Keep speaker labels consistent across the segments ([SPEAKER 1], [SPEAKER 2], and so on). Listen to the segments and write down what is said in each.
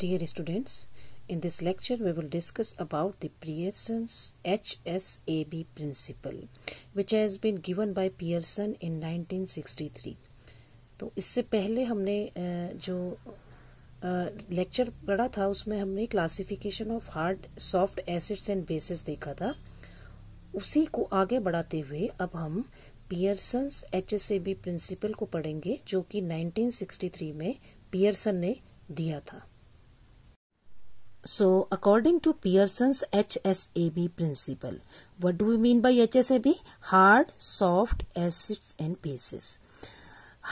[SPEAKER 1] Dear students, in this lecture we will discuss about the Pearson's HSAB principle which has been given by Pearson in 1963. तो इससे पहले हमने जो lecture पढ़ा था उसमें हमने classification of hard soft acids and bases देखा था उसी को आगे बढ़ाते हुए अब हम Pearson's H S A B principle को पढ़ेंगे जो कि 1963 में पियर्सन ने दिया था So according to Pearson's HSAB principle, what do we mean by HSAB? Hard, soft, acids and bases.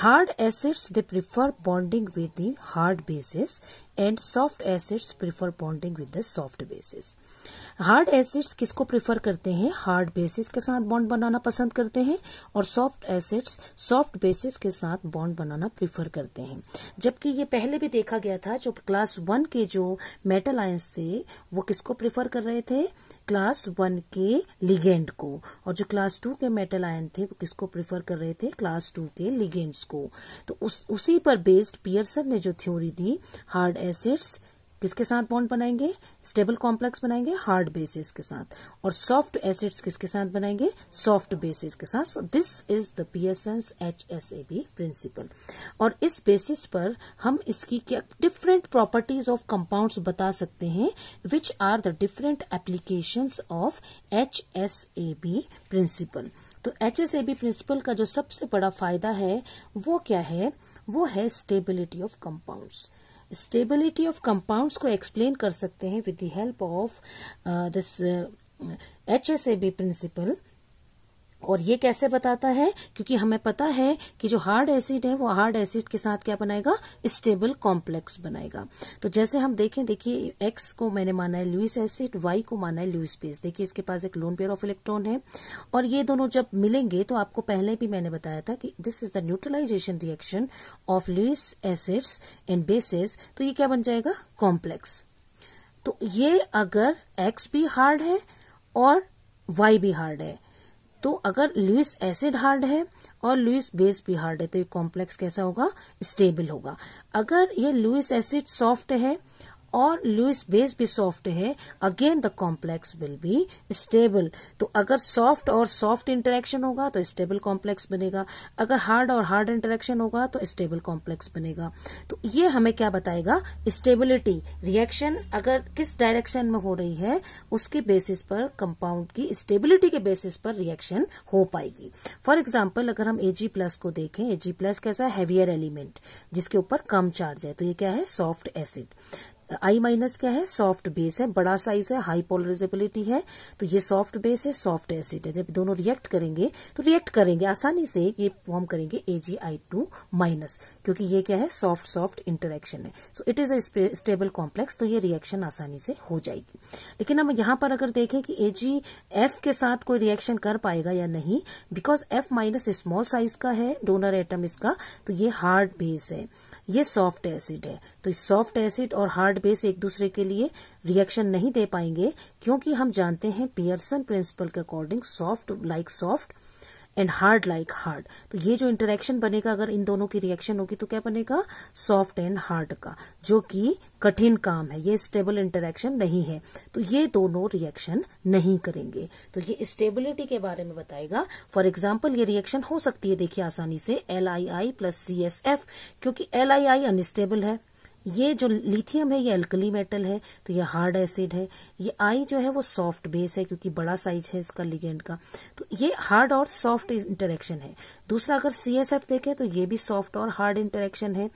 [SPEAKER 1] Hard acids they prefer bonding with the hard bases and soft acids prefer bonding with the soft bases. Hard acids किसको prefer करते हैं hard bases के साथ bond बनाना पसंद करते हैं और soft acids soft bases के साथ बॉन्ड बनाना प्रेफर करते हैं जबकि ये पहले भी देखा गया था जो क्लास वन के जो मेटल आयंस थे वो किसको प्रेफर कर रहे थे क्लास वन के लिगेंड को और जो क्लास टू के मेटल आयन थे वो किसको प्रेफर कर रहे थे क्लास टू के लिगेंड्स को तो उस उसी पर बेस्ड पियर्सन ने जो थ्योरी दी हार्ड एसिड्स किसके साथ बॉन्ड बनाएंगे स्टेबल कॉम्प्लेक्स बनाएंगे हार्ड बेसिस के साथ और सॉफ्ट एसिड्स किसके साथ बनाएंगे सॉफ्ट बेसिस के साथ so this is the P S S H S A B principle और इस बेसिस पर हम इसकी क्या डिफरेंट प्रॉपर्टीज ऑफ कंपाउंड्स बता सकते हैं which are the different application of H S A B principle तो H S A B principle का जो सबसे बड़ा फायदा है वो क्या है वो है stability of compounds stability of compounds को एक्सप्लेन कर सकते हैं with the help of this H S A B principle और ये कैसे बताता है क्योंकि हमें पता है कि जो हार्ड एसिड है वो हार्ड एसिड के साथ क्या बनाएगा स्टेबल कॉम्प्लेक्स बनाएगा तो जैसे हम देखें देखिए एक्स को मैंने माना है लुइस एसिड वाई को माना है लुइस बेस देखिए इसके पास एक लोन पेयर ऑफ इलेक्ट्रॉन है और ये दोनों जब मिलेंगे तो आपको पहले भी मैंने बताया था कि this is the neutralization reaction of Lewis acids and bases तो ये क्या बन जाएगा कॉम्प्लेक्स तो ये अगर एक्स भी हार्ड है और वाई भी हार्ड है तो अगर लुइस एसिड हार्ड है और लुइस बेस भी हार्ड है तो ये कॉम्प्लेक्स कैसा होगा स्टेबल होगा अगर ये लुइस एसिड सॉफ्ट है और लुइस बेस भी सॉफ्ट है again the complex will be stable तो अगर सॉफ्ट और सॉफ्ट इंटरेक्शन होगा तो स्टेबल कॉम्प्लेक्स बनेगा अगर हार्ड और हार्ड इंटरेक्शन होगा तो स्टेबल कॉम्प्लेक्स बनेगा तो ये हमें क्या बताएगा स्टेबिलिटी रिएक्शन अगर किस डायरेक्शन में हो रही है उसके बेसिस पर कंपाउंड की स्टेबिलिटी के बेसिस पर रिएक्शन हो पाएगी फॉर एग्जाम्पल अगर हम एजी प्लस को देखें एजी प्लस कैसा हैवियर एलिमेंट जिसके ऊपर कम चार्ज है तो ये क्या है सॉफ्ट एसिड आई माइनस क्या है सॉफ्ट बेस है बड़ा साइज है हाई पोलरिजेबिलिटी है तो ये सॉफ्ट बेस है सॉफ्ट एसिड है जब दोनों रिएक्ट करेंगे तो रिएक्ट करेंगे आसानी से ये फॉर्म करेंगे ए जी आई टू माइनस क्योंकि ये क्या है सॉफ्ट सॉफ्ट इंटरेक्शन है so it is a stable complex तो ये रिएक्शन आसानी से हो जाएगी लेकिन हम यहां पर अगर देखें कि ए जी एफ के साथ कोई रिएक्शन कर पाएगा या नहीं because F minus small size का है डोनर एटम इसका तो ये हार्ड बेस है ये सॉफ्ट एसिड है तो सॉफ्ट एसिड और हार्ड बेस एक दूसरे के लिए रिएक्शन नहीं दे पाएंगे क्योंकि हम जानते हैं पियर्सन प्रिंसिपल के according soft like soft and hard like hard तो ये जो इंटरेक्शन बनेगा अगर इन दोनों की रिएक्शन होगी तो क्या बनेगा सॉफ्ट एंड हार्ड का जो कि कठिन काम है ये स्टेबल इंटरेक्शन नहीं है तो ये दोनों रिएक्शन नहीं करेंगे तो ये स्टेबिलिटी के बारे में बताएगा फॉर एग्जाम्पल ये रिएक्शन हो सकती है देखिए आसानी से L I I plus C S F क्योंकि एल आई आई अनस्टेबल है ये जो लिथियम है ये अल्कली मेटल है तो ये हार्ड एसिड है ये आई जो है वो सॉफ्ट बेस है क्योंकि बड़ा साइज है इसका लिगेंड का तो ये हार्ड और सॉफ्ट इंटरेक्शन है दूसरा अगर सी एस एफ देखें तो ये भी सॉफ्ट और हार्ड इंटरेक्शन है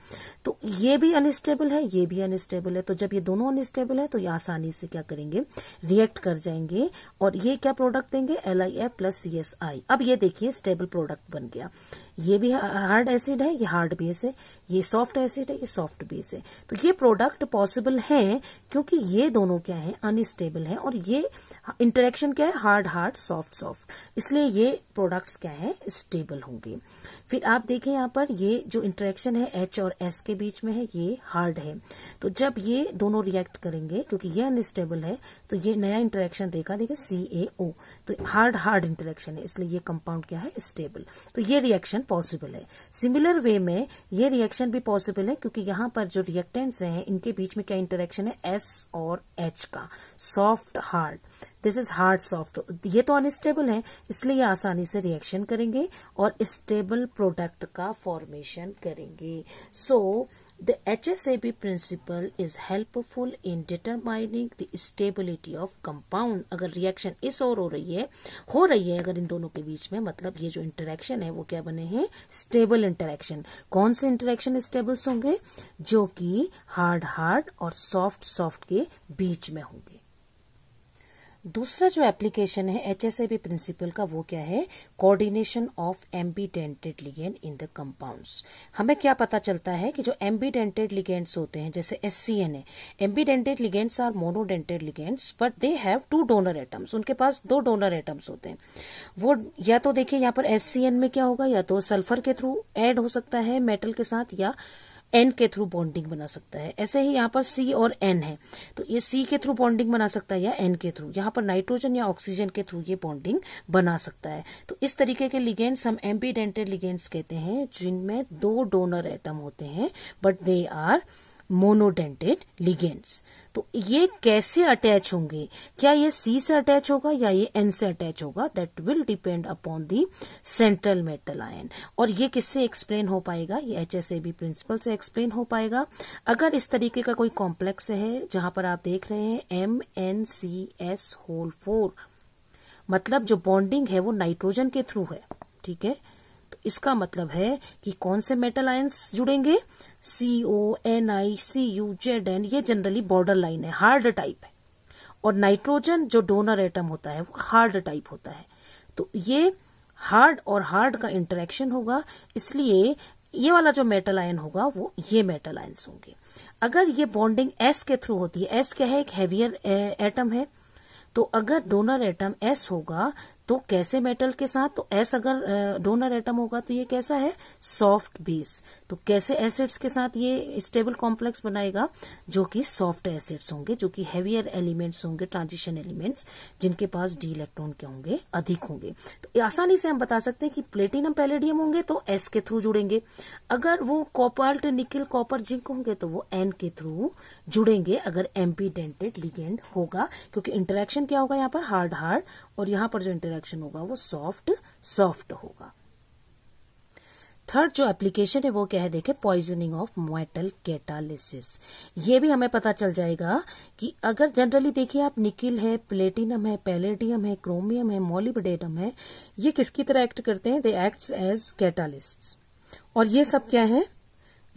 [SPEAKER 1] तो ये भी अनस्टेबल है ये भी अनस्टेबल है तो जब ये दोनों अनस्टेबल है तो ये आसानी से क्या करेंगे रिएक्ट कर जाएंगे और ये क्या प्रोडक्ट देंगे L I F plus C S I अब ये देखिए स्टेबल प्रोडक्ट बन गया ये भी हार्ड एसिड है ये हार्ड बेस है ये सॉफ्ट एसिड है ये सॉफ्ट बेस है तो ये प्रोडक्ट पॉसिबल हैं क्योंकि ये दोनों क्या है अनस्टेबल है और ये इंटरेक्शन क्या है हार्ड हार्ड सॉफ्ट सॉफ्ट इसलिए ये प्रोडक्ट्स क्या है स्टेबल होंगे फिर आप देखें यहाँ पर ये जो इंटरेक्शन है एच और एस के बीच में है ये हार्ड है तो जब ये दोनों रिएक्ट करेंगे क्योंकि ये अनस्टेबल है तो ये नया इंटरेक्शन देखा देखे सी ए ओ तो हार्ड हार्ड इंटरेक्शन है इसलिए ये कंपाउंड क्या है स्टेबल तो ये रिएक्शन पॉसिबल है सिमिलर वे में ये रिएक्शन भी पॉसिबल है क्योंकि यहां पर जो रिएक्टेंट्स हैं इनके बीच में क्या इंटरेक्शन है एस एस और एच का soft hard this is hard soft ये तो अनस्टेबल है इसलिए ये आसानी से रिएक्शन करेंगे और स्टेबल प्रोडक्ट का फॉर्मेशन करेंगे so so, The HSAB principle is helpful in determining the stability of compound. अगर रिएक्शन इस और हो रही है हो रही है अगर इन दोनों के बीच में मतलब ये जो इंटरेक्शन है वो क्या बने हैं स्टेबल इंटरेक्शन कौन से इंटरेक्शन स्टेबल्स होंगे जो कि हार्ड हार्ड और सॉफ्ट सॉफ्ट के बीच में होंगे दूसरा जो एप्लीकेशन है एच एस प्रिंसिपल का वो क्या है coordination of ambidentate ligand in the compounds हमें क्या पता चलता है कि जो एम्बीडेंटेड लिगेंड्स होते हैं जैसे एस सी एन है ambidentate ligands are monodentate ligands but they have two donor atoms उनके पास दो डोनर एटम्स होते हैं वो या तो देखिए यहाँ पर एस सी एन में क्या होगा या तो सल्फर के थ्रू एड हो सकता है मेटल के साथ या एन के थ्रू बॉन्डिंग बना सकता है ऐसे ही यहाँ पर सी और एन है तो ये सी के थ्रू बॉन्डिंग बना सकता है या एन के थ्रू यहाँ पर नाइट्रोजन या ऑक्सीजन के थ्रू ये बॉन्डिंग बना सकता है तो इस तरीके के लिगेंड्स हम एम्बीडेंटेड लिगेंड्स कहते हैं जिनमें दो डोनर एटम होते हैं but they are monodentate ligands तो ये कैसे अटैच होंगे क्या ये सी से अटैच होगा या ये एन से अटैच होगा that will depend upon the central metal ion और ये किससे एक्सप्लेन हो पाएगा ये H S A B principle से एक्सप्लेन हो पाएगा अगर इस तरीके का कोई कॉम्प्लेक्स है जहां पर आप देख रहे हैं M N C S whole four मतलब जो बॉन्डिंग है वो नाइट्रोजन के थ्रू है ठीक है इसका मतलब है कि कौन से मेटल आयंस जुड़ेंगे C O N I C U Z N ये जनरली बॉर्डर लाइन है हार्ड टाइप है और नाइट्रोजन जो डोनर एटम होता है वो हार्ड टाइप होता है तो ये हार्ड और हार्ड का इंटरेक्शन होगा इसलिए ये वाला जो मेटल आयन होगा वो ये मेटल आयन्स होंगे अगर ये बॉन्डिंग एस के थ्रू होती है एस क्या है एक हैवियर एटम है तो अगर डोनर एटम एस होगा तो कैसे मेटल के साथ तो एस अगर डोनर एटम होगा तो ये कैसा है सॉफ्ट बेस तो कैसे एसिड्स के साथ ये स्टेबल कॉम्प्लेक्स बनाएगा जो कि सॉफ्ट एसिड्स होंगे जो कि हैवियर एलिमेंट्स होंगे ट्रांजिशन एलिमेंट्स जिनके पास डी इलेक्ट्रॉन के होंगे अधिक होंगे तो आसानी से हम बता सकते हैं कि प्लेटिनम पैलेडियम होंगे तो एस के थ्रू जुड़ेंगे अगर वो कॉपर्ट निकिल कॉपर जिंक होंगे तो वो एन के थ्रू जुड़ेंगे अगर एम्पीडेंटेड लिगेंड होगा क्योंकि इंटरेक्शन क्या होगा यहाँ पर हार्ड हार्ड और यहाँ पर जो इंटरेक्ट इंटरेक्शन होगा वो सॉफ्ट सॉफ्ट होगा थर्ड जो एप्लीकेशन है वो क्या है देखे पॉइजनिंग ऑफ मेटल कैटालिसिस ये भी हमें पता चल जाएगा कि अगर जनरली देखिए आप निकिल है प्लेटिनम है पैलेडियम है क्रोमियम है मोलिबडेटम है ये किसकी तरह एक्ट करते हैं दे एक्ट एज कैटालिस्ट और ये सब क्या है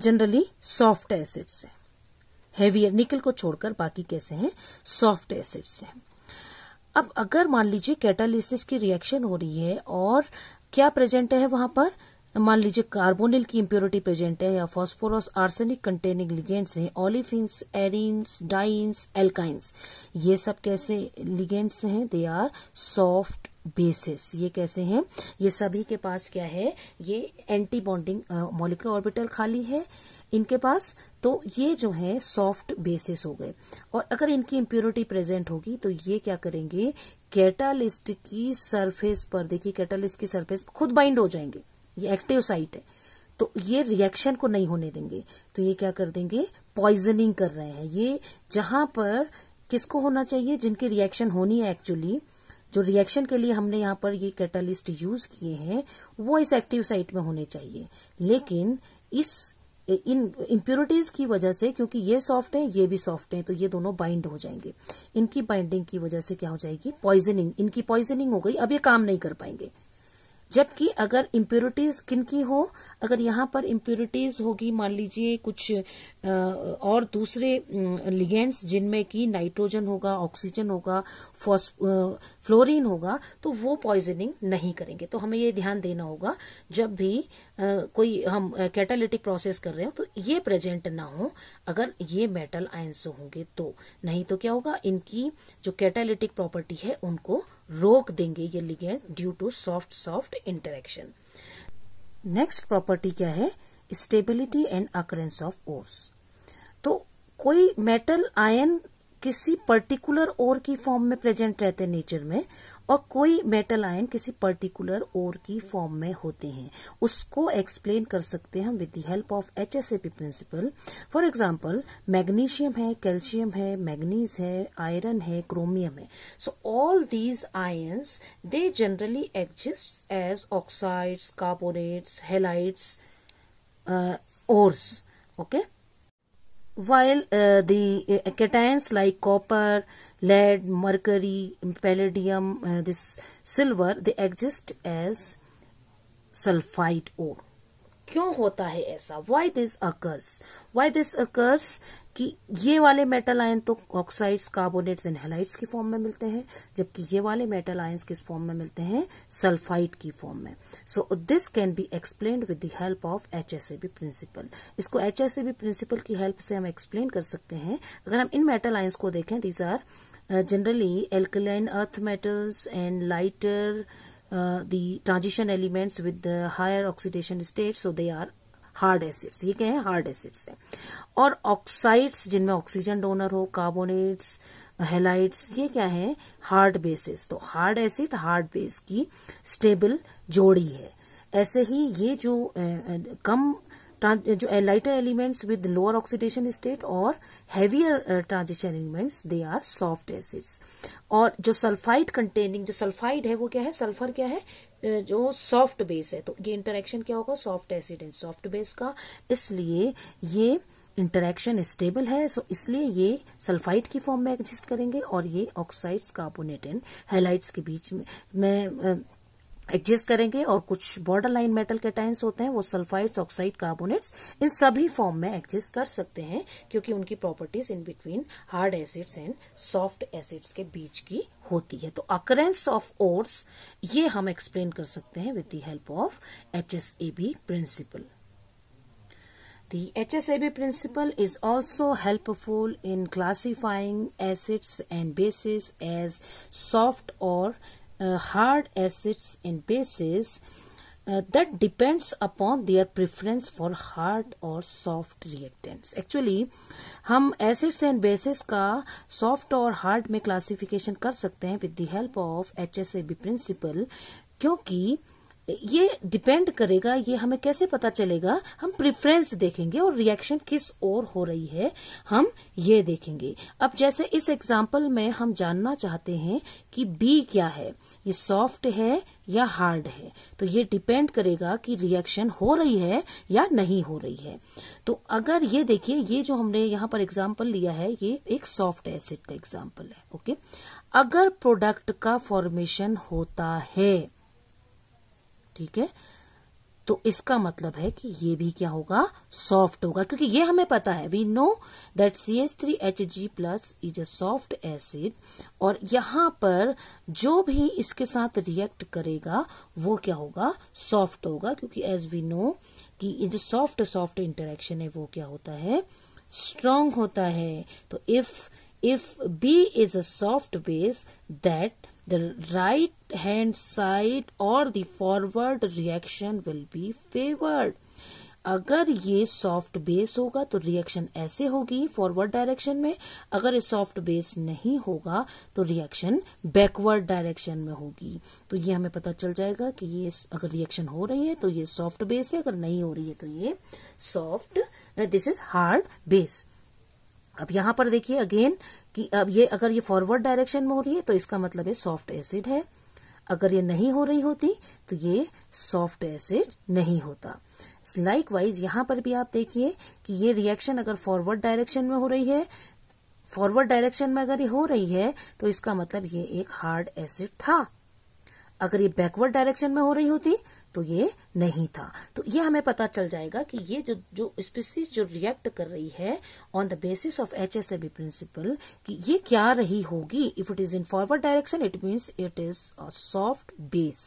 [SPEAKER 1] जनरली सॉफ्ट एसिड्स है निकल को छोड़कर बाकी कैसे हैं सॉफ्ट एसिड्स हैं अब अगर मान लीजिए कैटालिसिस की रिएक्शन हो रही है और क्या प्रेजेंट है वहां पर मान लीजिए कार्बोनिल की इम्प्योरिटी प्रेजेंट है या फॉस्फोरस आर्सेनिक कंटेनिंग लिगेंट्स हैं ऑलिफिन्स एरिन्स डाइन्स एल्काइंस ये सब कैसे लिगेंट्स हैं दे आर सॉफ्ट बेसिस ये कैसे हैं ये सभी के पास क्या है ये एंटी बॉन्डिंग मॉलिकुलर ऑर्बिटल खाली है इनके पास तो ये जो है सॉफ्ट बेसिस हो गए और अगर इनकी इम्प्योरिटी प्रेजेंट होगी तो ये क्या करेंगे कैटालिस्ट की सरफेस पर देखिए कैटालिस्ट की सरफेस खुद बाइंड हो जाएंगे ये एक्टिव साइट है तो ये रिएक्शन को नहीं होने देंगे तो ये क्या कर देंगे पॉइजनिंग कर रहे हैं ये जहां पर किसको होना चाहिए जिनकी रिएक्शन होनी है एक्चुअली जो रिएक्शन के लिए हमने यहाँ पर ये कैटालिस्ट यूज किए हैं वो इस एक्टिव साइट में होने चाहिए लेकिन इस इन इम्प्योरिटीज की वजह से क्योंकि ये सॉफ्ट है ये भी सॉफ्ट है तो ये दोनों बाइंड हो जाएंगे इनकी बाइंडिंग की वजह से क्या हो जाएगी पॉइजनिंग इनकी पॉइजनिंग हो गई अब ये काम नहीं कर पाएंगे जबकि अगर इम्प्योरिटीज किन की हो अगर यहाँ पर इम्प्योरिटीज होगी मान लीजिए कुछ और दूसरे लिगेंड्स जिनमें कि नाइट्रोजन होगा ऑक्सीजन होगा फ्लोरीन होगा तो वो पॉइजनिंग नहीं करेंगे तो हमें ये ध्यान देना होगा जब भी कोई हम कैटालिटिक प्रोसेस कर रहे हो तो ये प्रेजेंट ना हो अगर ये मेटल आयंस होंगे तो नहीं तो क्या होगा इनकी जो कैटालिटिक प्रॉपर्टी है उनको रोक देंगे ये ligand due to soft soft interaction next property क्या है stability and occurrence of ores तो कोई मेटल आयन किसी पर्टिकुलर ओर की फॉर्म में प्रेजेंट रहते हैं नेचर में और कोई मेटल आयन किसी पर्टिकुलर ओर की फॉर्म में होते हैं उसको एक्सप्लेन कर सकते हैं हम with the help of H S AP principle for example magnesium है कैल्शियम है मैग्नीज है आयरन है क्रोमियम है so all these ions they generally exist as oxides carbonates halides ores okay While uh, the uh, cations like copper, lead, mercury, palladium, uh, this silver, they exist as sulfide ore. क्यों होता है ऐसा? Why this occurs? Why this occurs? कि ये वाले metal ion तो oxides carbonates and halides की form में मिलते हैं जबकि ये वाले मेटल आयन्स किस फॉर्म में मिलते हैं सल्फाइड की फॉर्म में so this can be explain with the help of H principle इसको एच प्रिंसिपल की हेल्प से हम एक्सप्लेन कर सकते हैं अगर हम इन मेटल आयन्स को देखें these are generally alkaline earth metals and lighter the transition elements with higher oxidation state so they are hard acids ये क्या है हार्ड एसिड्स हैं और ऑक्साइड्स जिनमें ऑक्सीजन डोनर हो कार्बोनेट्स हेलाइट्स ये क्या है हार्ड बेसिस तो हार्ड एसिड हार्ड बेस की स्टेबल जोड़ी है ऐसे ही ये जो कम जो lighter elements with lower oxidation state और heavier transition elements they are soft acids और जो सल्फाइड कंटेनिंग जो सल्फाइड है वो क्या है सल्फर क्या है uh, जो सॉफ्ट बेस है तो ये इंटरेक्शन क्या होगा soft acid and soft base का इसलिए ये इंटरेक्शन स्टेबल है सो इसलिए ये सल्फाइड की फॉर्म में एग्जिस्ट करेंगे और ये ऑक्साइड्स कार्बोनेट एंड हेलाइट्स के बीच में, में uh, एडजस्ट करेंगे और कुछ बॉर्डर लाइन मेटल कैटाइंस होते हैं वो सल्फाइड्स ऑक्साइड कार्बोनेट्स इन सभी फॉर्म में एडजस्ट कर सकते हैं क्योंकि उनकी properties in between hard acids and soft acids के बीच की होती है तो अकरेंस ऑफ ओर्स ये हम एक्सप्लेन कर सकते हैं with the help of H S A B principle The HSAB principle is also helpful in classifying acids and bases as soft or uh, hard acids and bases uh, that depends upon their preference for hard or soft reactants. Actually, हम acids and bases का soft और hard में classification कर सकते हैं with the help of HSAB principle क्योंकि uh, ये depend करेगा ये हमें कैसे पता चलेगा हम प्रिफ्रेंस देखेंगे और रिएक्शन किस ओर हो रही है हम ये देखेंगे अब जैसे इस एग्जाम्पल में हम जानना चाहते हैं कि बी क्या है ये सॉफ्ट है या हार्ड है तो ये डिपेंड करेगा कि रिएक्शन हो रही है या नहीं हो रही है तो अगर ये देखिए ये जो हमने यहाँ पर एग्जाम्पल लिया है ये एक सॉफ्ट एसिड का एग्जाम्पल है ओके अगर प्रोडक्ट का फॉर्मेशन होता है ठीक है तो इसका मतलब है कि ये भी क्या होगा सॉफ्ट होगा क्योंकि ये हमें पता है we know that C S three H G plus is a soft acid और यहां पर जो भी इसके साथ रिएक्ट करेगा वो क्या होगा सॉफ्ट होगा क्योंकि एज वी नो कि ये जो सॉफ्ट सॉफ्ट इंटरेक्शन है वो क्या होता है स्ट्रांग होता है तो if if B is a soft base that The right hand side or the forward reaction will be favored. अगर ये सॉफ्ट बेस होगा तो रिएक्शन ऐसे होगी फॉरवर्ड डायरेक्शन में अगर ये सॉफ्ट बेस नहीं होगा तो रिएक्शन बैकवर्ड डायरेक्शन में होगी तो ये हमें पता चल जाएगा कि ये अगर रिएक्शन हो रही है तो ये सॉफ्ट बेस है अगर नहीं हो रही है तो ये soft this is hard base अब यहां पर देखिए अगेन कि अब ये अगर ये फॉरवर्ड डायरेक्शन में हो रही है तो इसका मतलब है सॉफ्ट एसिड है अगर ये नहीं हो रही होती तो ये सॉफ्ट एसिड नहीं होता लाइक वाइज यहां पर भी आप देखिए कि ये रिएक्शन अगर फॉरवर्ड डायरेक्शन में हो रही है फॉरवर्ड डायरेक्शन में अगर ये हो रही है तो इसका मतलब ये एक हार्ड एसिड था अगर ये बैकवर्ड डायरेक्शन में हो रही होती तो ये नहीं था तो ये हमें पता चल जाएगा कि ये जो जो स्पीसीज जो रिएक्ट कर रही है on the basis of H S B principle कि ये क्या रही होगी if it is in forward direction it means it is a soft base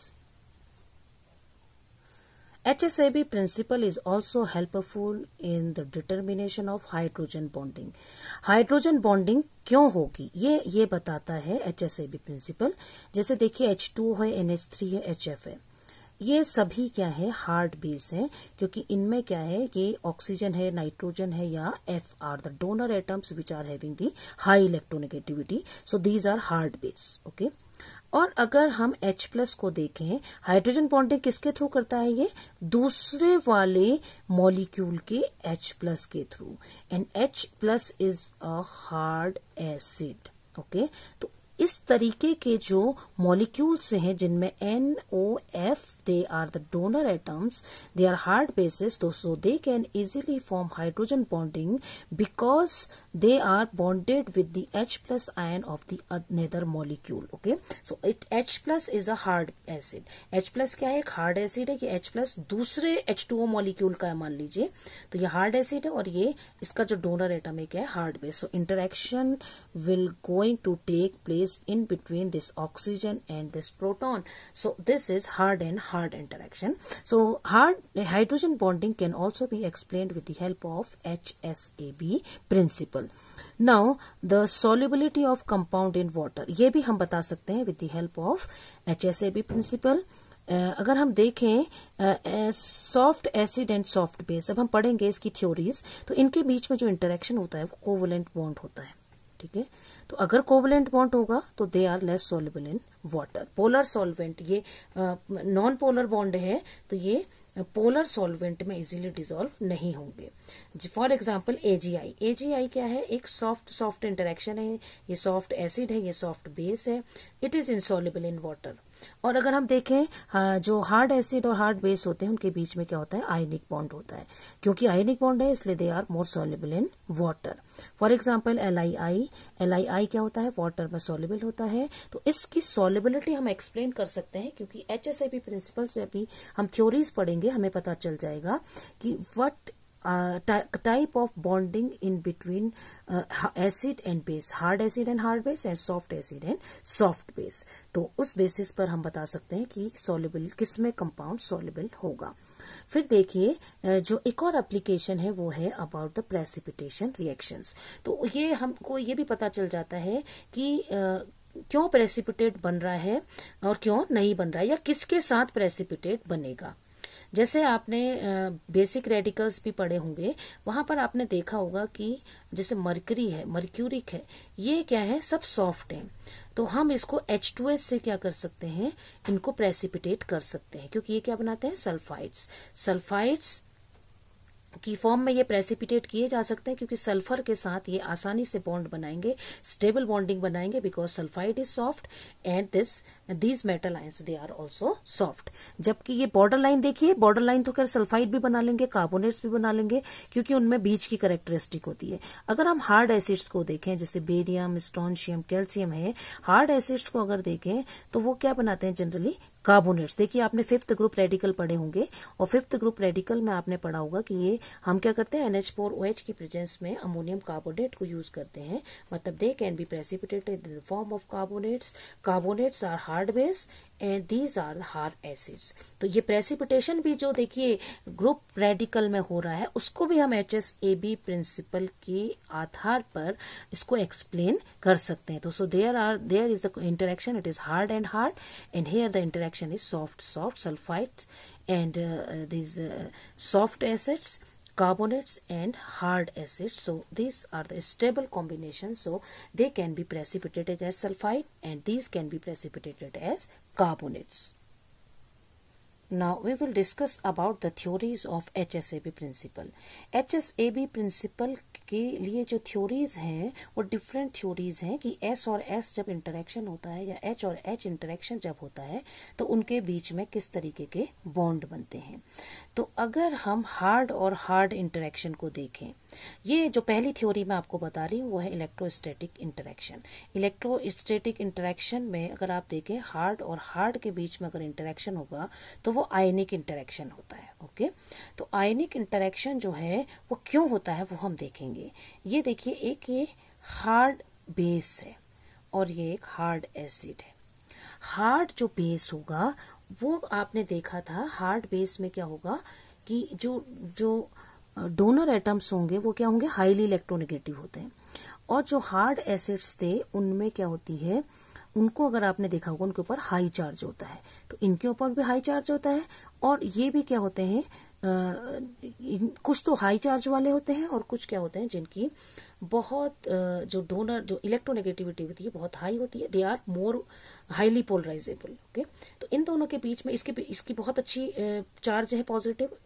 [SPEAKER 1] HSAB principle is also helpful in the determination of hydrogen bonding hydrogen bonding क्यों होगी ये ये बताता है HSAB प्रिंसिपल जैसे देखिए एच टू है एन एच थ्री है एच एफ है ये सभी क्या है हार्ड बेस है क्योंकि इनमें क्या है ये ऑक्सीजन है नाइट्रोजन है या F are the donor atoms which are having the high electronegativity so these are hard base okay और अगर हम H प्लस को देखें हाइड्रोजन बॉन्डिंग किसके थ्रू करता है ये दूसरे वाले मॉलिक्यूल के H प्लस के through and H plus is a hard acid okay तो इस तरीके के जो मॉलिक्यूल्स हैं जिनमें N O F they are the donor atoms they are hard bases दो so they can easily form hydrogen bonding because they are bonded with the H plus ion of the neither molecule okay so it H plus is a hard acid H plus क्या है एक hard acid है कि H plus दूसरे H two O molecule का मान लीजिए तो ये हार्ड एसिड है और ये इसका जो डोनर एटम है क्या है hard base so interaction will going to take place is in between this oxygen and this proton so this is hard and hard interaction so hard hydrogen bonding can also be explained with the help of HSAB principle now the solubility of compound in water ye bhi hum bata sakte hain with the help of HSAB principle Uh, अगर हम देखें soft acid and soft base अब हम पढ़ेंगे इसकी theories तो इनके बीच में जो इंटरेक्शन होता है वो कोवलेंट बॉन्ड होता है ठीक है तो अगर कोवलेंट बॉन्ड होगा तो they are less soluble in water polar solvent ये नॉन पोलर बॉन्ड है तो ये पोलर सॉल्वेंट में इजीली डिजोल्व नहीं होंगे फॉर एग्जाम्पल एजीआई एजीआई क्या है एक सॉफ्ट सॉफ्ट इंटरेक्शन है ये सॉफ्ट एसिड है ये सॉफ्ट बेस है it is insoluble in water और अगर हम देखें हाँ, जो हार्ड एसिड और हार्ड बेस होते हैं उनके बीच में क्या होता है आयनिक बॉन्ड होता है क्योंकि आयनिक बॉन्ड है इसलिए they are more soluble in water for example L I I L I I क्या होता है वाटर में सोलिबल होता है तो इसकी सोलिबिलिटी हम एक्सप्लेन कर सकते हैं क्योंकि H S A P principle से अभी हम थ्योरीज पढ़ेंगे हमें पता चल जाएगा कि what uh, type of bonding in between uh, acid and base hard acid and hard base and soft acid and soft base तो उस बेसिस पर हम बता सकते हैं कि soluble किस में कंपाउंड soluble होगा फिर देखिए जो एक और एप्लीकेशन है वो है अबाउट द प्रेसिपिटेशन रिएक्शंस तो ये हमको ये भी पता चल जाता है कि क्यों प्रेसिपिटेट बन रहा है और क्यों नहीं बन रहा है या किसके साथ प्रेसिपिटेट बनेगा जैसे आपने बेसिक रेडिकल्स भी पढ़े होंगे वहां पर आपने देखा होगा कि जैसे मर्करी है मर्क्यूरिक है ये क्या है सब सॉफ्ट है तो हम इसको एच टू एस से क्या कर सकते हैं इनको प्रेसिपिटेट कर सकते हैं क्योंकि ये क्या बनाते हैं सल्फाइड्स सल्फाइड्स की फॉर्म में ये प्रेसिपिटेट किए जा सकते हैं क्योंकि सल्फर के साथ ये आसानी से बॉन्ड बनाएंगे स्टेबल बॉन्डिंग बनाएंगे because sulphide is soft and this these metal ions they are also soft जबकि ये बॉर्डर लाइन देखिए बॉर्डर लाइन तो खैर सल्फाइड भी बना लेंगे कार्बोनेट्स भी बना लेंगे क्योंकि उनमें बीच की करेक्टरिस्टिक होती है अगर हम हार्ड एसिड्स को देखें जैसे बेरियम स्टोनशियम कैल्शियम है हार्ड एसिड्स को अगर देखें तो वो क्या बनाते हैं जनरली कार्बोनेट्स देखिए आपने फिफ्थ ग्रुप रेडिकल पढ़े होंगे और फिफ्थ ग्रुप रेडिकल में आपने पढ़ा होगा कि ये हम क्या करते हैं एनएच फोर ओ एच की प्रेजेंस में अमोनियम कार्बोनेट को यूज करते हैं मतलब they can be precipitated in the form of carbonates carbonates are hard hard base and these are hard acids तो ये प्रेसिपिटेशन भी जो देखिए ग्रुप रेडिकल में हो रहा है उसको भी हम H S A B principle के आधार पर इसको एक्सप्लेन कर सकते हैं तो so there are there is the interaction it is hard and hard and here the interaction is soft soft sulphite and these soft acids carbonates and hard acids so these are the stable combinations so they can be precipitated as sulfide and these can be precipitated as carbonates Now we will discuss about the theories of H S A B principle H S A B principle के लिए जो theories हैं वो different theories हैं कि S और S जब interaction होता है या एच और एच इंटरेक्शन जब होता है तो उनके बीच में किस तरीके के बॉन्ड बनते हैं तो अगर हम हार्ड और हार्ड इंटरेक्शन को देखें ये जो पहली थ्योरी मैं आपको बता रही हूँ वो है इलेक्ट्रोस्टैटिक इंटरेक्शन इलेक्ट्रोस्टैटिक इंटरेक्शन में अगर आप देखें हार्ड और हार्ड के बीच में अगर इंटरेक्शन होगा तो वो आयनिक इंटरेक्शन होता है ओके तो आयनिक इंटरेक्शन जो है वो क्यों होता है वो हम देखेंगे ये देखिए एक ये हार्ड बेस है और ये एक हार्ड एसिड है हार्ड जो बेस होगा वो आपने देखा था हार्ड बेस में क्या होगा कि जो जो डोनर एटम्स होंगे वो क्या होंगे हाईली इलेक्ट्रोनेगेटिव होते हैं और जो हार्ड एसिड्स थे उनमें क्या होती है उनको अगर आपने देखा होगा उनके ऊपर हाई चार्ज होता है तो इनके ऊपर भी हाई चार्ज होता है और ये भी क्या होते हैं कुछ तो हाई चार्ज वाले होते हैं और कुछ क्या होते हैं जिनकी बहुत जो डोनर जो इलेक्ट्रोनेगेटिविटी होती है बहुत हाई होती है they are more highly polarizable okay तो इन दोनों के बीच में इसके इसकी बहुत अच्छी चार्ज है पॉजिटिव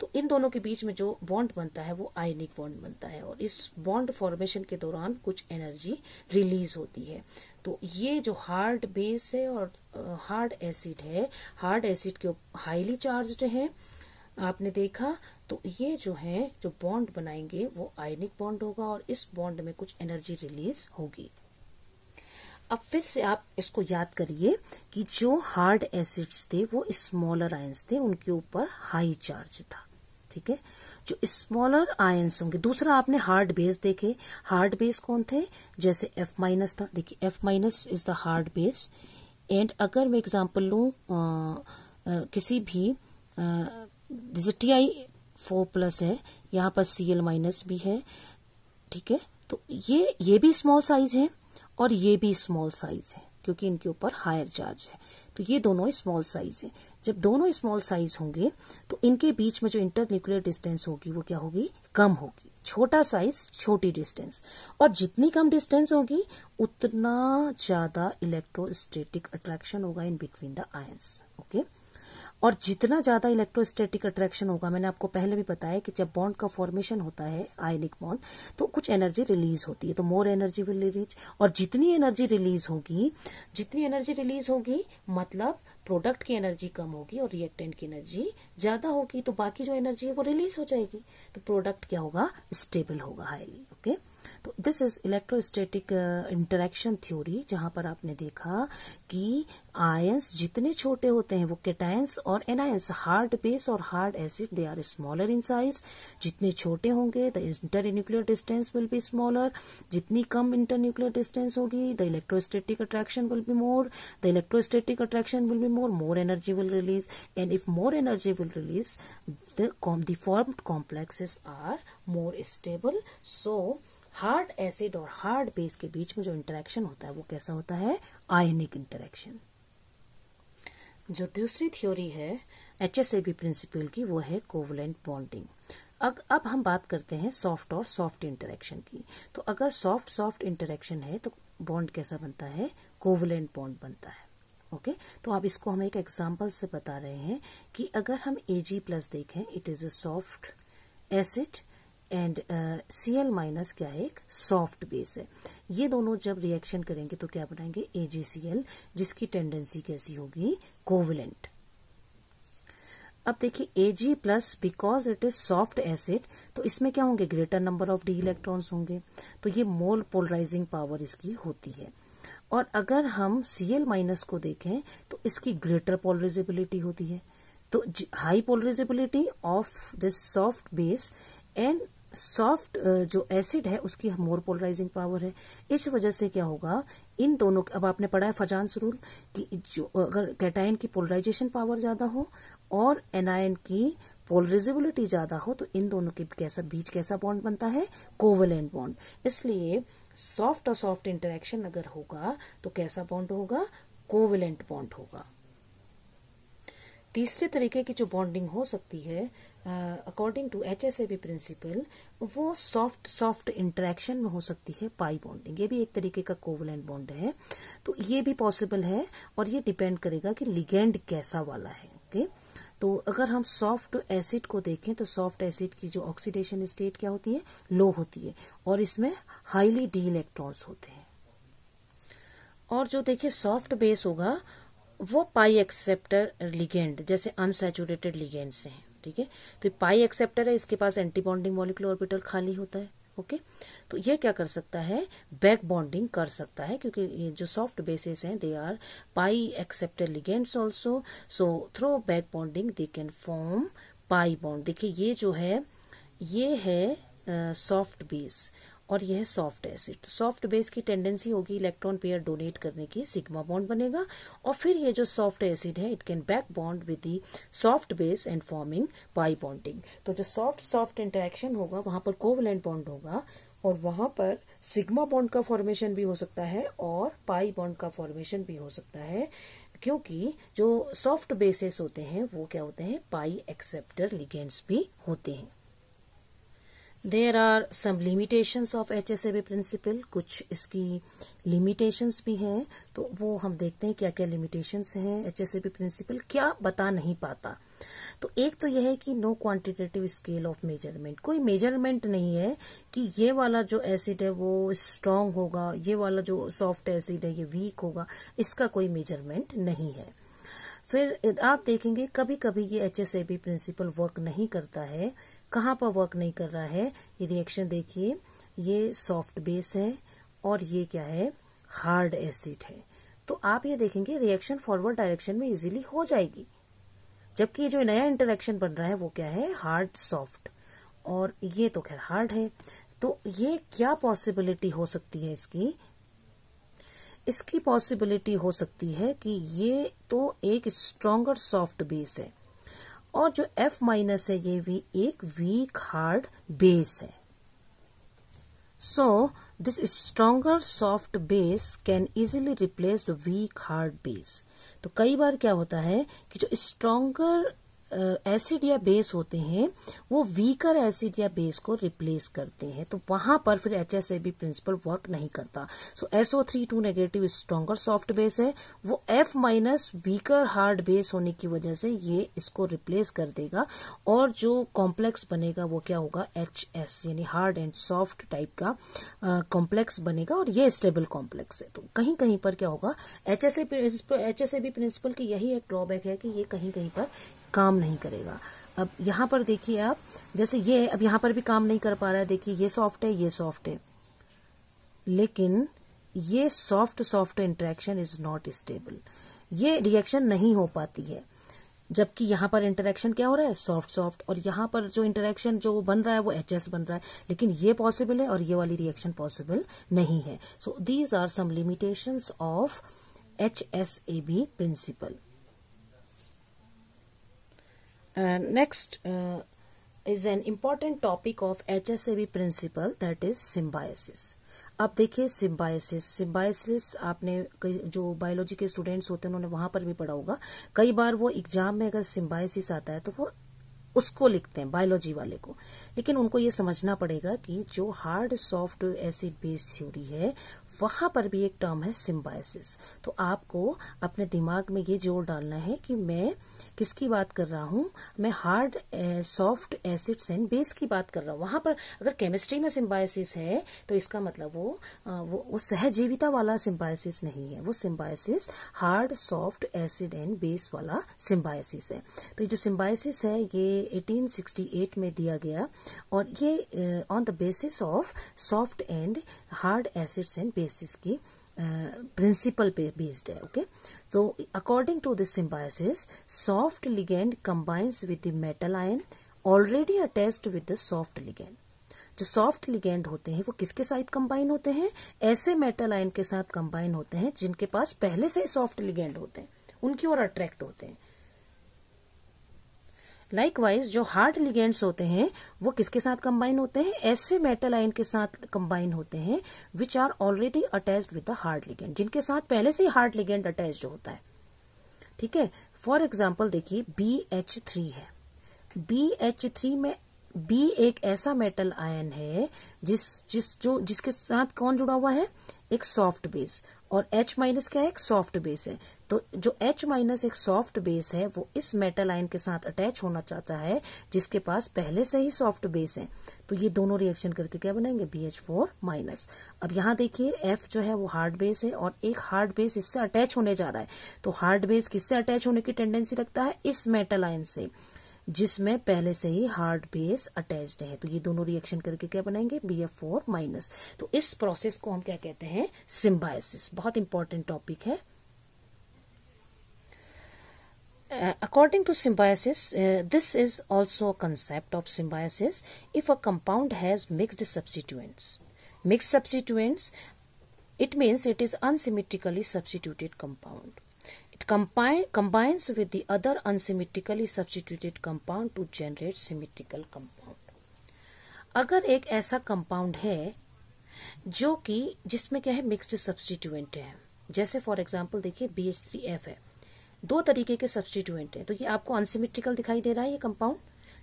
[SPEAKER 1] तो इन दोनों के बीच में जो बॉन्ड बनता है वो आयनिक बॉन्ड बनता है और इस बॉन्ड फॉर्मेशन के दौरान कुछ एनर्जी रिलीज होती है तो ये जो हार्ड बेस है और हार्ड एसिड है हार्ड एसिड के हाईली चार्ज्ड है आपने देखा तो ये जो है जो बॉन्ड बनाएंगे वो आयनिक बॉन्ड होगा और इस बॉन्ड में कुछ एनर्जी रिलीज होगी अब फिर से आप इसको याद करिए कि जो हार्ड एसिड्स थे वो स्मॉलर आयंस थे उनके ऊपर हाई चार्ज था ठीक है जो स्मॉलर आयंस होंगे दूसरा आपने हार्ड बेस देखे हार्ड बेस कौन थे जैसे एफ माइनस था देखिए F minus is the hard base and अगर मैं एग्जाम्पल लू किसी भी जैसे टी आई फोर प्लस है यहां पर सी एल माइनस भी है ठीक है तो ये ये भी स्मॉल साइज है और ये भी स्मॉल साइज है क्योंकि इनके ऊपर हायर चार्ज है तो ये दोनों स्मॉल साइज है जब दोनों स्मॉल साइज होंगे तो इनके बीच में जो इंटर न्यूक्लियर डिस्टेंस होगी वो क्या होगी कम होगी छोटा साइज छोटी डिस्टेंस और जितनी कम डिस्टेंस होगी उतना ज्यादा इलेक्ट्रोस्टेटिक अट्रैक्शन होगा in between the ions okay और जितना ज़्यादा इलेक्ट्रोस्टैटिक अट्रैक्शन होगा मैंने आपको पहले भी बताया कि जब बॉन्ड का फॉर्मेशन होता है आयनिक बॉन्ड तो कुछ एनर्जी रिलीज होती है तो मोर एनर्जी विल रिलीज और जितनी एनर्जी रिलीज होगी जितनी एनर्जी रिलीज होगी मतलब प्रोडक्ट की एनर्जी कम होगी और रिएक्टेंट की एनर्जी ज़्यादा होगी तो बाकी जो एनर्जी है वो रिलीज हो जाएगी तो प्रोडक्ट क्या होगा स्टेबल होगा हाईली तो this is electrostatic interaction theory जहां पर आपने देखा कि आयंस जितने छोटे होते हैं वो केटायंस और एनायंस हार्ड बेस और hard acid they are smaller in size जितने छोटे होंगे the inter nuclear distance will be smaller जितनी कम इंटर न्यूक्लियर डिस्टेंस होगी the electrostatic attraction will be more the electrostatic attraction will be more more energy will release and if more energy will release the form complexes are more stable so so hard acid और hard base के बीच में जो interaction होता है वो कैसा होता है आयनिक इंटरेक्शन जो दूसरी थ्योरी है H S A B principle की वो है कोवलेंट बॉन्डिंग अब अब हम बात करते हैं सॉफ्ट और सॉफ्ट इंटरेक्शन की तो अगर सॉफ्ट सॉफ्ट इंटरेक्शन है तो बॉन्ड कैसा बनता है कोवलेंट बॉन्ड बनता है ओके तो आप इसको हम एक एग्जाम्पल से बता रहे हैं कि अगर हम ए जी प्लस देखें it is a soft acid and C L minus क्या है एक सॉफ्ट बेस है ये दोनों जब रिएक्शन करेंगे तो क्या बनाएंगे एजीसीएल जिसकी टेंडेंसी कैसी होगी कोविलेंट अब देखिए G plus because it is soft acid तो इसमें क्या होंगे greater number of D electrons होंगे तो ये मोल पोलराइजिंग पावर इसकी होती है और अगर हम सी एल माइनस को देखें तो इसकी ग्रेटर पोलराइजेबिलिटी होती है तो high polarizability of this soft base and soft uh, जो एसिड है उसकी मोर पोलराइजिंग पावर है इस वजह से क्या होगा इन दोनों अब आपने पढ़ा है फजान सरूल कि जो अगर कैटाइन की पोलराइजेशन पावर ज़्यादा हो और एनायन की पोलराइजेबिलिटी ज़्यादा हो तो इन दोनों के कैसा बीच कैसा बॉन्ड बनता है कोवलेंट बॉन्ड इसलिए सॉफ्ट और सॉफ्ट इंटरेक्शन अगर होगा तो कैसा बॉन्ड होगा कोवलेंट बॉन्ड होगा तीसरे तरीके की जो बॉन्डिंग हो सकती है according to H S A principle वो सॉफ्ट सॉफ्ट इंटरेक्शन में हो सकती है पाई बॉन्डिंग ये भी एक तरीके का कोवलेंट बॉन्ड है तो ये भी पॉसिबल है और ये डिपेंड करेगा कि लिगेंड कैसा वाला है ओके okay? तो अगर हम सॉफ्ट एसिड को देखें तो सॉफ्ट एसिड की जो ऑक्सीडेशन स्टेट क्या होती है लो होती है और इसमें हाईली डी इलेक्ट्रॉन्स होते हैं और जो देखिए सॉफ्ट बेस होगा वो पाई एक्सेप्टर लिगेंड जैसे अनसेचुरेटेड लिगेंड से हैं ठीक है तो पाई एक्सेप्टर है इसके पास एंटी बॉन्डिंग मॉलिकुलर ऑर्बिटल खाली होता है ओके तो ये क्या कर सकता है बैक बॉन्डिंग कर सकता है क्योंकि ये जो सॉफ्ट बेसिस हैं they are pi acceptor ligands also so through back bonding they can form pi bond देखिए ये जो है ये है सॉफ्ट uh, बेस और यह सॉफ्ट एसिड तो सॉफ्ट बेस की टेंडेंसी होगी इलेक्ट्रॉन पेयर डोनेट करने की सिग्मा बॉन्ड बनेगा और फिर ये जो सॉफ्ट एसिड है it can back bond with the soft base and forming pi bonding तो जो सॉफ्ट सॉफ्ट इंटरेक्शन होगा वहां पर कोवलेंट बॉन्ड होगा और वहां पर सिग्मा बॉन्ड का फॉर्मेशन भी हो सकता है और पाई बॉन्ड का फॉर्मेशन भी हो सकता है क्योंकि जो सॉफ्ट बेसेस होते हैं वो क्या होते हैं पाई एक्सेप्टर लिगेंड्स भी होते हैं there are some limitations of H S A B principle कुछ इसकी लिमिटेशंस भी हैं तो वो हम देखते हैं क्या क्या लिमिटेशंस हैं H S A B principle क्या बता नहीं पाता तो एक तो यह है कि no quantitative scale of measurement कोई मेजरमेंट नहीं है कि ये वाला जो एसिड है वो स्ट्रांग होगा ये वाला जो सॉफ्ट एसिड है ये वीक होगा इसका कोई मेजरमेंट नहीं है फिर आप देखेंगे कभी कभी ये H S A B principle work नहीं करता है कहाँ पर वर्क नहीं कर रहा है ये रिएक्शन देखिए ये सॉफ्ट बेस है और ये क्या है हार्ड एसिड है तो आप ये देखेंगे रिएक्शन फॉरवर्ड डायरेक्शन में इजीली हो जाएगी जबकि ये जो नया इंटरेक्शन बन रहा है वो क्या है हार्ड सॉफ्ट और ये तो खैर हार्ड है तो ये क्या पॉसिबिलिटी हो सकती है इसकी इसकी पॉसिबिलिटी हो सकती है कि ये तो एक स्ट्रोंगर सॉफ्ट बेस है और जो F माइनस है ये भी एक वीक हार्ड बेस है so this stronger soft base can easily replace the weak hard base तो कई बार क्या होता है कि जो स्ट्रोंगर एसिड या बेस होते हैं वो वीकर एसिड या बेस को रिप्लेस करते हैं तो वहां पर फिर H S A B principle work नहीं करता so S O three two negative stronger soft base है वो F minus weaker hard base होने की वजह से ये इसको रिप्लेस कर देगा और जो कॉम्प्लेक्स बनेगा वो क्या होगा एच एस यानी हार्ड एंड सॉफ्ट टाइप का कॉम्प्लेक्स बनेगा और ये स्टेबल कॉम्प्लेक्स है तो कहीं कहीं पर क्या होगा H S A H S A B principle की यही एक ड्रॉबैक है कि ये कहीं कहीं पर काम नहीं करेगा अब यहाँ पर देखिए आप जैसे ये अब यहाँ पर भी काम नहीं कर पा रहा है देखिए ये सॉफ्ट है ये सॉफ्ट है लेकिन ये soft soft interaction is not stable ये रिएक्शन नहीं हो पाती है जबकि यहाँ पर इंटरेक्शन क्या हो रहा है सॉफ्ट सॉफ्ट और यहाँ पर जो इंटरेक्शन जो बन रहा है वो एच बन रहा है लेकिन ये पॉसिबल है और ये वाली रिएक्शन पॉसिबल नहीं है so these are some limitations of H S A B principle Uh, next uh, is an important topic of HSAB principle that is symbiosis. अब देखिए सिम्बायसिस सिम्बायसिस आपने जो बायोलॉजी के स्टूडेंट्स होते हैं उन्होंने वहां पर भी पढ़ा होगा कई बार वो एग्जाम में अगर सिम्बायसिस आता है तो वो उसको लिखते हैं बायोलॉजी वाले को लेकिन उनको ये समझना पड़ेगा कि जो hard soft acid based theory है वहां पर भी एक टर्म है सिम्बायसिस तो आपको अपने दिमाग में ये जोर डालना है कि मैं किसकी बात कर रहा हूँ मैं hard soft acids and base की बात कर रहा हूँ वहां पर अगर केमिस्ट्री में सिम्बायसिस है तो इसका मतलब वो वो, वो सहजीविता वाला सिम्बायसिस नहीं है वो symbiosis hard soft acid and base वाला सिम्बायसिस है तो ये जो सिम्बायसिस है ये 1868 में दिया गया और ये on the basis of soft and hard acids and bases की प्रिंसिपल पे बेस्ड है ओके तो according to this symbiosis soft ligand combines with the metal ion already attached with the soft ligand जो सॉफ्ट लिगेंड होते हैं वो किसके साथ कंबाइन होते हैं ऐसे मेटल आयन के साथ कंबाइन होते हैं जिनके पास पहले से सॉफ्ट लिगेंड होते हैं उनकी ओर अट्रैक्ट होते हैं लाइकवाइज जो हार्ड लिगेंड्स होते हैं वो किसके साथ कंबाइन होते हैं ऐसे मेटल आयन के साथ कंबाइन होते हैं which are already attach with the hard ligand जिनके साथ पहले से ही हार्ड लिगेंड अटैच होता है ठीक है फॉर एग्जाम्पल देखिए बी एच थ्री है बी एच थ्री में बी एक ऐसा मेटल आयन है जिस जिस जो जिसके साथ कौन जुड़ा हुआ है एक सॉफ्ट बेस और H माइनस क्या है एक सॉफ्ट बेस है तो जो H माइनस एक सॉफ्ट बेस है वो इस मेटल आयन के साथ अटैच होना चाहता है जिसके पास पहले से ही सॉफ्ट बेस है तो ये दोनों रिएक्शन करके क्या बनाएंगे बी एच फोर माइनस अब यहां देखिए F जो है वो हार्ड बेस है और एक हार्ड बेस इससे अटैच होने जा रहा है तो हार्ड बेस किससे अटैच होने की टेंडेंसी रखता है इस मेटल आयन से जिसमें पहले से ही हार्ड बेस अटैच्ड है तो ये दोनों रिएक्शन करके क्या बनाएंगे बी एफ फोर माइनस तो इस प्रोसेस को हम क्या कहते हैं सिम्बायसिस बहुत इंपॉर्टेंट टॉपिक है Uh, according to symbiosis, uh, this is also a concept of symbiosis if a compound has mixed substituents. Mixed substituents, it means it is unsymmetrically substituted compound. It combine combines with the other unsymmetrically substituted compound to generate symmetrical compound. agar ek aisa compound hai jo ki jisme kya hai mixed substituent hai jaise for example देखिए bh3f hai दो तरीके के substituent हैं तो ये आपको unsymmetrical दिखाई दे रहा है ये कंपाउंड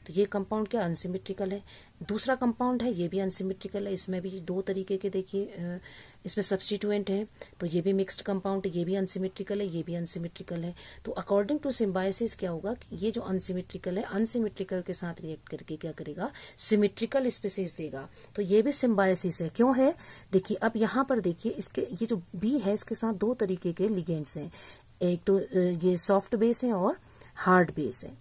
[SPEAKER 1] तो ये कंपाउंड क्या अनसिमेट्रिकल है दूसरा कंपाउंड है ये भी अनसिमेट्रिकल है इसमें भी दो तरीके के देखिए इसमें सब्सटीट्यूएंट है तो ये भी मिक्स्ड कंपाउंड ये भी अनसिमेट्रिकल है ये भी अनसिमेट्रिकल है तो अकॉर्डिंग टू सिम्बायसिस क्या होगा कि ये जो अनसिमेट्रिकल है अनसिमेट्रिकल के साथ रिएक्ट करके क्या करेगा सिमेट्रिकल स्पेसिस देगा तो ये भी सिम्बायसिस है क्यों है देखिए अब यहाँ पर देखिए इसके ये जो बी है इसके साथ दो तरीके के लिगेंड्स हैं एक तो ये सॉफ्ट बेस है और हार्ड बेस है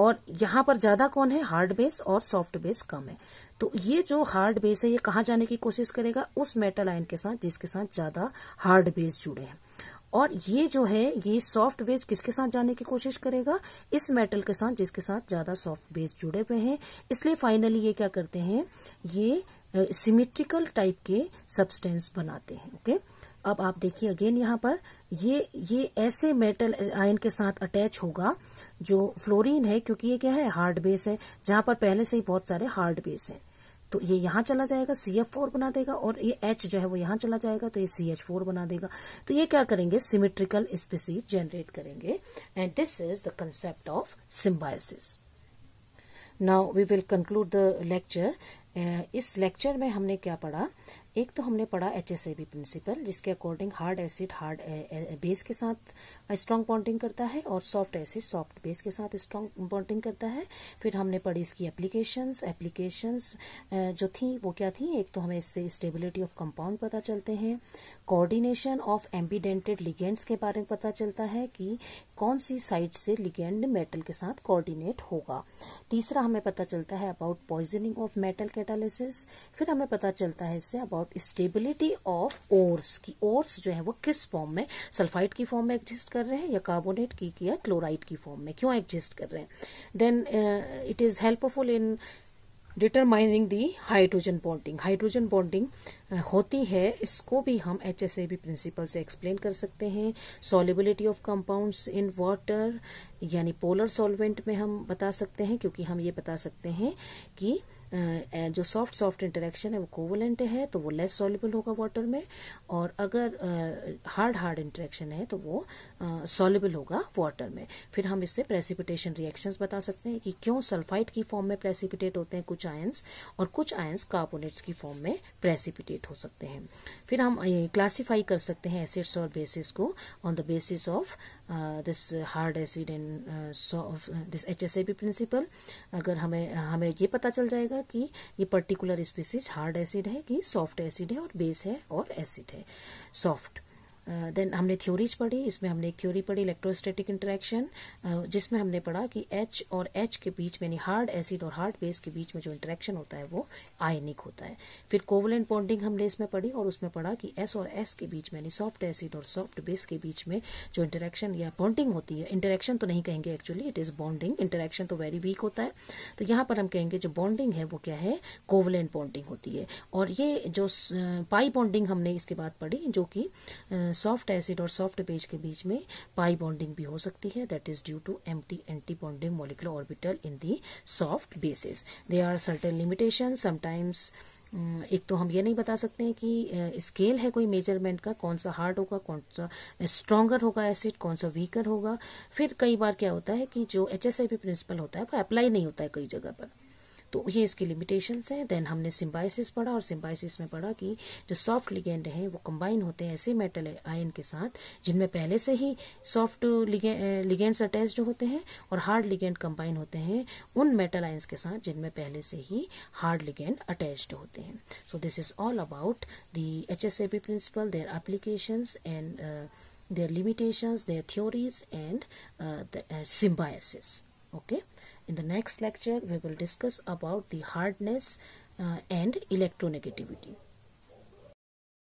[SPEAKER 1] और यहां पर ज्यादा कौन है हार्ड बेस और सॉफ्ट बेस कम है तो ये जो हार्ड बेस है ये कहा जाने की कोशिश करेगा उस मेटल आयन के साथ जिसके साथ ज्यादा हार्ड बेस जुड़े हैं और ये जो है ये सॉफ्ट बेस किसके साथ जाने की कोशिश करेगा इस मेटल के साथ जिसके साथ ज्यादा सॉफ्ट बेस जुड़े हुए हैं इसलिए फाइनली ये क्या करते हैं ये सिमेट्रिकल टाइप के सब्सटेंस बनाते हैं ओके okay? अब आप देखिए अगेन यहाँ पर ये ये ऐसे मेटल आयन के साथ अटैच होगा जो फ्लोरीन है क्योंकि ये क्या है हार्ड बेस है जहां पर पहले से ही बहुत सारे हार्ड बेस हैं तो ये यहाँ चला जाएगा सी एफ फोर बना देगा और ये एच जो है वो यहाँ चला जाएगा तो ये सी एच फोर बना देगा तो ये क्या करेंगे सिमेट्रिकल स्पीसीज जनरेट करेंगे and this is the concept of symbiosis now we will conclude the lecture इस लेक्चर में हमने क्या पढ़ा एक तो हमने पढ़ा एच एस बी प्रिंसिपल जिसके according hard acid hard base के साथ स्ट्रांग बॉन्डिंग करता है और सॉफ्ट एसिड सॉफ्ट बेस के साथ स्ट्रांग बॉन्डिंग करता है फिर हमने पढ़ी इसकी एप्लीकेशंस एप्लीकेशंस जो थी वो क्या थी एक तो हमें इससे स्टेबिलिटी ऑफ कंपाउंड पता चलते हैं कोऑर्डिनेशन ऑफ एम्बीडेंटेड लिगेंड्स के बारे में पता चलता है कि कौन सी साइड से लिगेंड मेटल के साथ कोऑर्डिनेट होगा तीसरा हमें पता चलता है about poisoning of metal catalysis फिर हमें पता चलता है इससे अबाउट स्टेबिलिटी ऑफ ओर्स की ओर्स जो है वो किस फॉर्म में सल्फाइड की फॉर्म में एग्जिस्ट कर रहे हैं या कार्बोनेट की या क्लोराइड की फॉर्म में क्यों एग्जिस्ट कर रहे हैं then it is helpful in determining the hydrogen bonding hydrogen bonding होती है इसको भी हम H S A B principle से एक्सप्लेन कर सकते हैं solubility of compounds in water यानी पोलर सॉल्वेंट में हम बता सकते हैं क्योंकि हम ये बता सकते हैं कि जो सॉफ्ट सॉफ्ट इंटरेक्शन है वो कोवलेंट है तो वो लेस सॉल्युबल होगा वाटर में और अगर हार्ड हार्ड इंटरेक्शन है तो वो सॉल्युबल होगा वाटर में फिर हम इससे प्रेसिपिटेशन रिएक्शंस बता सकते हैं कि क्यों सल्फाइड की फॉर्म में प्रेसिपिटेट होते हैं कुछ आयंस और कुछ आयंस कार्बोनेट्स की फॉर्म में प्रेसिपिटेट हो सकते हैं फिर हम क्लासीफाई कर सकते हैं एसिड्स और बेसिस को on the basis of this hard acid and this H S A principle अगर हमें हमें ये पता चल जाएगा जाएगा कि ये पर्टिकुलर स्पीसीज हार्ड एसिड है कि सॉफ्ट एसिड है और बेस है और एसिड है सॉफ्ट देन uh, हमने थ्योरीज पढ़ी इसमें हमने एक थ्योरी पढ़ी इलेक्ट्रोस्टेटिक इंटरेक्शन uh, जिसमें हमने पढ़ा कि एच और एच के बीच यानी हार्ड एसिड और हार्ड बेस के बीच में जो इंटरेक्शन होता है वो आयनिक होता है फिर कोवलेंट बॉन्डिंग हमने इसमें पढ़ी और उसमें पढ़ा कि एस और एस के बीच में यानी सॉफ्ट एसिड और सॉफ्ट बेस के बीच में जो इंटरेक्शन या बॉन्डिंग होती है इंटरेक्शन तो नहीं कहेंगे actually it is bonding interaction तो वेरी वीक होता है तो यहाँ पर हम कहेंगे जो बॉन्डिंग है वो क्या है कोवलेंट बॉन्डिंग होती है और ये जो पाई uh, बॉन्डिंग हमने इसके बाद पढ़ी जो कि सॉफ्ट एसिड और सॉफ्ट बेज के बीच में पाई बॉन्डिंग भी हो सकती है that is due to empty anti bonding molecular orbital in the soft bases they are certain limitation sometimes एक तो हम ये नहीं बता सकते हैं कि स्केल है कोई मेजरमेंट का कौन सा हार्ड होगा कौन सा स्ट्रॉन्गर होगा एसिड कौन सा वीकर होगा फिर कई बार क्या होता है कि जो H S I P principle होता है वो अप्लाई नहीं होता है कई जगह पर तो ये इसके लिमिटेशंस हैं देन हमने सिम्बाइसिस पढ़ा और सिम्बाइसिस में पढ़ा कि जो सॉफ्ट लिगेंड हैं वो कंबाइन होते हैं ऐसे मेटल आयन के साथ जिनमें पहले से ही सॉफ्ट लिगेंड्स अटैच्ड होते हैं और हार्ड लिगेंड कंबाइन होते हैं उन मेटल आयन्स के साथ जिनमें पहले से ही हार्ड लिगेंड अटैच्ड होते हैं so this is all about the H S A P principle their applications and their limitations, their theories, and uh, the uh, symbiosis. Okay. In the next lecture, we will discuss about the hardness uh, and electronegativity.